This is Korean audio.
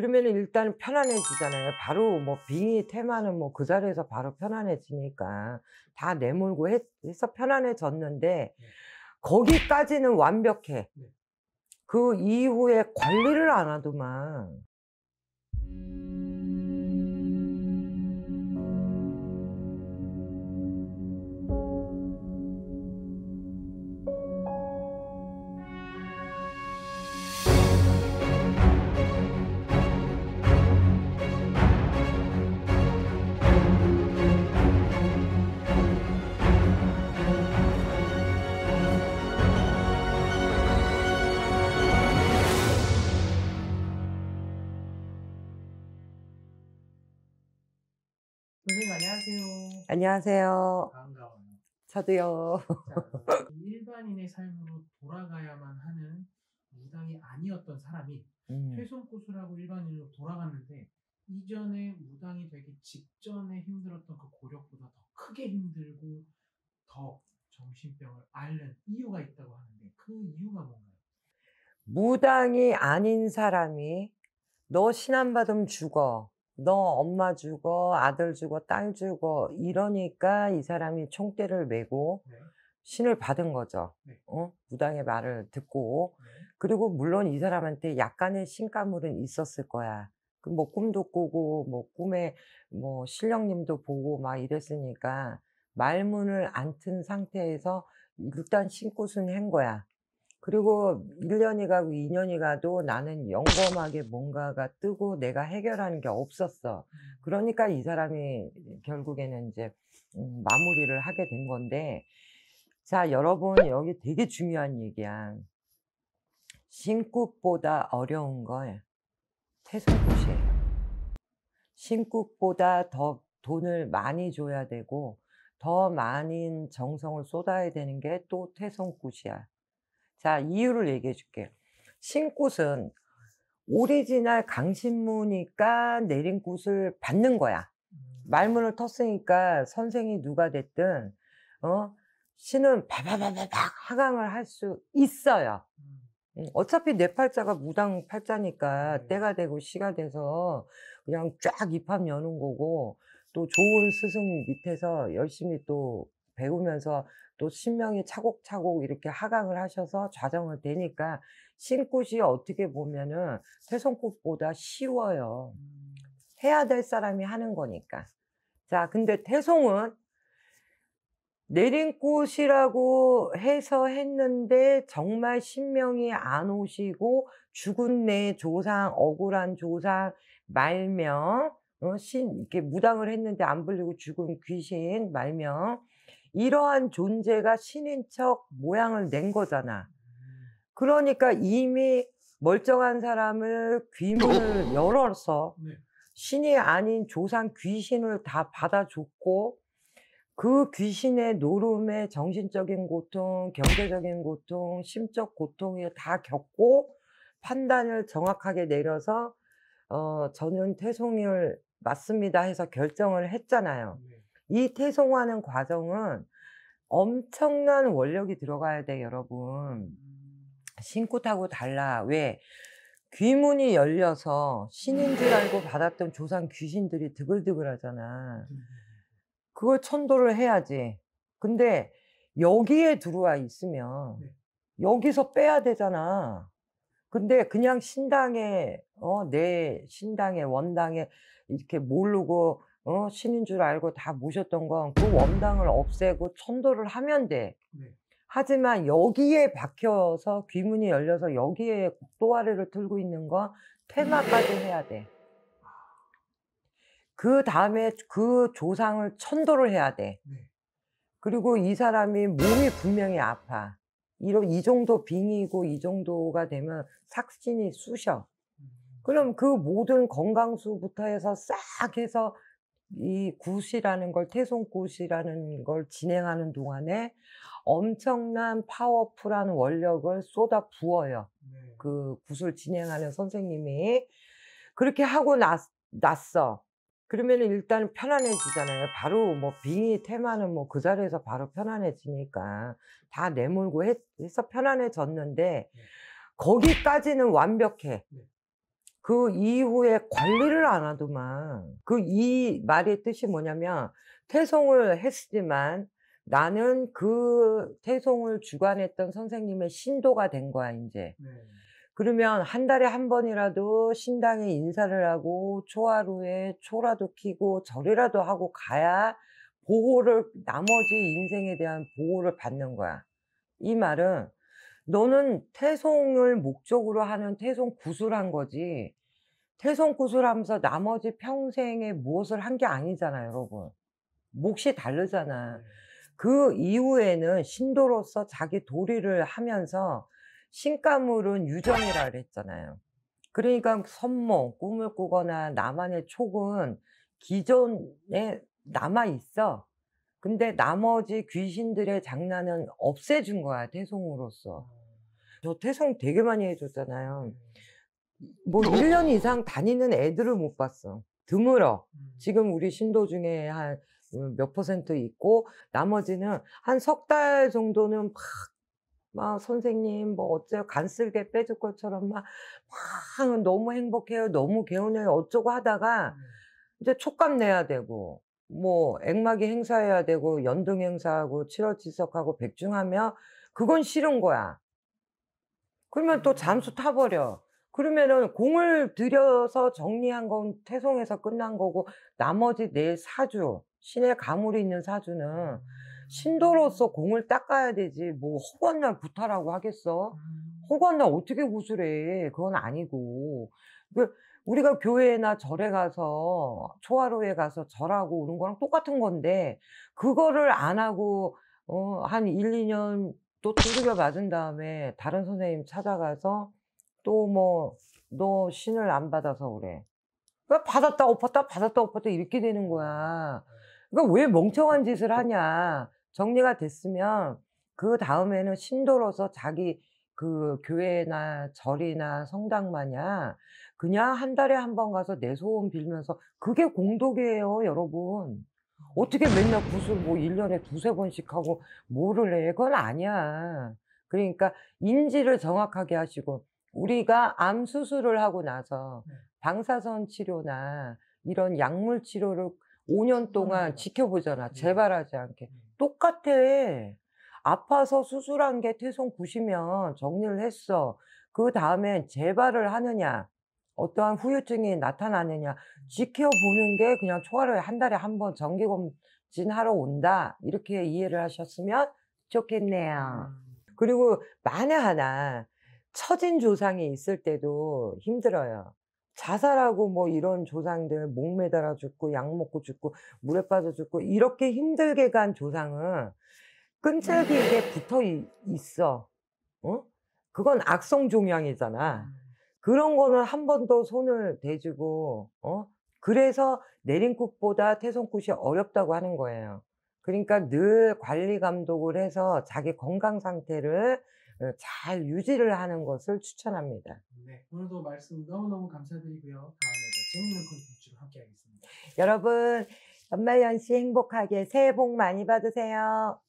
그러면 일단 편안해지잖아요. 바로 뭐 빙의 테마는 뭐그 자리에서 바로 편안해지니까 다 내몰고 했, 해서 편안해졌는데 네. 거기까지는 완벽해. 네. 그 이후에 관리를 안 하더만. 선생님 안녕하세요. 안녕하세요. 반가워요. 저도요. 자, 일반인의 삶으로 돌아가야만 하는 무당이 아니었던 사람이 음. 퇴손고수라고 일반인으로 돌아갔는데 이전에 무당이 되기 직전에 힘들었던 그 고력보다 더 크게 힘들고 더 정신병을 앓는 이유가 있다고 하는데 그 이유가 뭔가요? 무당이 아닌 사람이 너 신안 받으면 죽어. 너 엄마 죽어, 아들 죽어, 딸 죽어 이러니까 이 사람이 총대를 메고 네. 신을 받은 거죠. 네. 어? 무당의 말을 듣고 네. 그리고 물론 이 사람한테 약간의 신가물은 있었을 거야. 그 뭐 꿈도 꾸고 뭐 꿈에 뭐 신령님도 보고 막 이랬으니까 말문을 안 튼 상태에서 일단 신고순 한 거야. 그리고 1년이 가고 2년이 가도 나는 영검하게 뭔가가 뜨고 내가 해결하는 게 없었어. 그러니까 이 사람이 결국에는 이제 음, 마무리를 하게 된 건데 자 여러분 여기 되게 중요한 얘기야. 신굿보다 어려운 걸 퇴소굿이에요. 신굿보다 더 돈을 많이 줘야 되고 더 많은 정성을 쏟아야 되는 게 또 퇴손굿이야. 자, 이유를 얘기해 줄게요. 신꽃은 오리지널 강신무니까 내린 꽃을 받는 거야. 음. 말문을 텄으니까 선생이 누가 됐든, 어, 신은 바바바바박 하강을 할 수 있어요. 음. 음, 어차피 내 네 팔자가 무당 팔자니까 네. 때가 되고 시가 돼서 그냥 쫙 입합 여는 거고 또 좋은 스승 밑에서 열심히 또 배우면서 또 신명이 차곡차곡 이렇게 하강을 하셔서 좌정을 되니까 신꽃이 어떻게 보면은 태송꽃보다 쉬워요. 음. 해야 될 사람이 하는 거니까. 자, 근데 태송은 내린 꽃이라고 해서 했는데 정말 신명이 안 오시고 죽은 내 조상, 억울한 조상, 말명, 어, 신, 이렇게 무당을 했는데 안 불리고 죽은 귀신, 말명, 이러한 존재가 신인 척 모양을 낸 거잖아. 그러니까 이미 멀쩡한 사람을 귀문을 열어서 네. 신이 아닌 조상 귀신을 다 받아줬고 그 귀신의 노름에 정신적인 고통, 경제적인 고통, 심적 고통을 다 겪고 판단을 정확하게 내려서 어, 저는 태송이를 맞습니다 해서 결정을 했잖아요. 네. 이 태송하는 과정은 엄청난 원력이 들어가야 돼, 여러분. 음. 신고타고 달라. 왜? 귀문이 열려서 신인 줄 알고 받았던 조상 귀신들이 드글드글 하잖아. 음. 그걸 천도를 해야지. 근데 여기에 들어와 있으면 네. 여기서 빼야 되잖아. 근데 그냥 신당에, 어, 내 신당에, 원당에 이렇게 모르고 어, 신인 줄 알고 다 모셨던 건 그 원당을 없애고 천도를 하면 돼. 네. 하지만 여기에 박혀서 귀문이 열려서 여기에 또아래를 틀고 있는 건 퇴마까지 해야 돼. 그 다음에 그 조상을 천도를 해야 돼. 네. 그리고 이 사람이 몸이 분명히 아파. 이런 이 정도 빙이고 이 정도가 되면 삭신이 쑤셔. 음. 그럼 그 모든 건강수부터 해서 싹 해서 이 굿이라는 걸 태송 굿이라는 걸 진행하는 동안에 엄청난 파워풀한 원력을 쏟아 부어요. 네. 그 굿을 진행하는 선생님이 그렇게 하고 났, 났어. 그러면 일단 편안해지잖아요. 바로 뭐 빙의 테마는 뭐그 자리에서 바로 편안해지니까 다 내몰고 했, 해서 편안해졌는데 네. 거기까지는 완벽해. 네. 그 이후에 관리를 안 하더만 그 이 말의 뜻이 뭐냐면 퇴송을 했지만 나는 그퇴송을 주관했던 선생님의 신도가 된 거야 이제 네. 그러면 한 달에 한 번이라도 신당에 인사를 하고 초하루에 초라도 키고 절이라도 하고 가야 보호를 나머지 인생에 대한 보호를 받는 거야 이 말은 너는 태송을 목적으로 하는 태송 구술한 거지 태성구을 하면서 나머지 평생에 무엇을 한 게 아니잖아요, 여러분. 몫이 다르잖아. 네. 그 이후에는 신도로서 자기 도리를 하면서 신가물은 유정이라 그랬잖아요. 그러니까 선몽, 꿈을 꾸거나 나만의 촉은 기존에 남아있어. 근데 나머지 귀신들의 장난은 없애준 거야, 태송으로서. 음. 저 태송 되게 많이 해줬잖아요. 음. 뭐 1년 어. 이상 다니는 애들을 못 봤어. 드물어. 음. 지금 우리 신도 중에 한 몇 퍼센트 있고 나머지는 한 석 달 정도는 막, 막 선생님 뭐 어째요 간쓸게 빼줄 것처럼 막, 막 너무 행복해요 너무 개운해요 어쩌고 하다가 음. 이제 촉감 내야 되고 뭐 액막이 행사해야 되고 연등 행사하고 칠월지석하고 백중하면 그건 싫은 거야. 그러면 또 잠수 음. 타버려. 그러면은 공을 들여서 정리한 건 태송에서 끝난 거고 나머지 내 사주 신의 가물이 있는 사주는 신도로서 음. 공을 닦아야 되지 뭐 허구한 날 구타라고 하겠어 음. 허구한 날 어떻게 구슬해 그건 아니고 그 우리가 교회나 절에 가서 초하루에 가서 절하고 오는 거랑 똑같은 건데 그거를 안 하고 어, 한 1, 2년 또 두드려 맞은 다음에 다른 선생님 찾아가서 또뭐너 신을 안 받아서 그래. 그러니까 받았다 엎었다 받았다 엎었다 이렇게 되는 거야. 그러니까 왜 멍청한 짓을 하냐. 정리가 됐으면 그 다음에는 신도로서 자기 그 교회나 절이나 성당 마냥 그냥 한 달에 한 번 가서 내 소원 빌면서 그게 공덕이에요, 여러분. 어떻게 맨날 구슬 뭐 1년에 두세 번씩 하고 뭐를 해? 그건 아니야. 그러니까 인지를 정확하게 하시고 우리가 암 수술을 하고 나서 네. 방사선 치료나 이런 약물 치료를 5년 동안 지켜보잖아. 네. 재발하지 않게. 네. 똑같아. 아파서 수술한 게 퇴송 90면 정리를 했어. 그 다음엔 재발을 하느냐, 어떠한 후유증이 나타나느냐, 음. 지켜보는 게 그냥 초하루한 달에 한 번 정기검진하러 온다. 이렇게 이해를 하셨으면 좋겠네요. 음. 그리고 만에 하나 처진 조상이 있을 때도 힘들어요. 자살하고 뭐 이런 조상들 목 매달아 죽고 약 먹고 죽고 물에 빠져 죽고 이렇게 힘들게 간 조상은 끈질기게 네. 붙어 있어. 어? 그건 악성 종양이잖아. 음. 그런 거는 한 번도 손을 대주고 어? 그래서 내린굿보다 태송굿이 어렵다고 하는 거예요. 그러니까 늘 관리 감독을 해서 자기 건강 상태를 네. 잘 유지를 하는 것을 추천합니다. 네, 오늘도 말씀 너무너무 감사드리고요. 다음에도 재밌는 콘텐츠로 함께하겠습니다. 여러분 연말연시 행복하게 새해 복 많이 받으세요.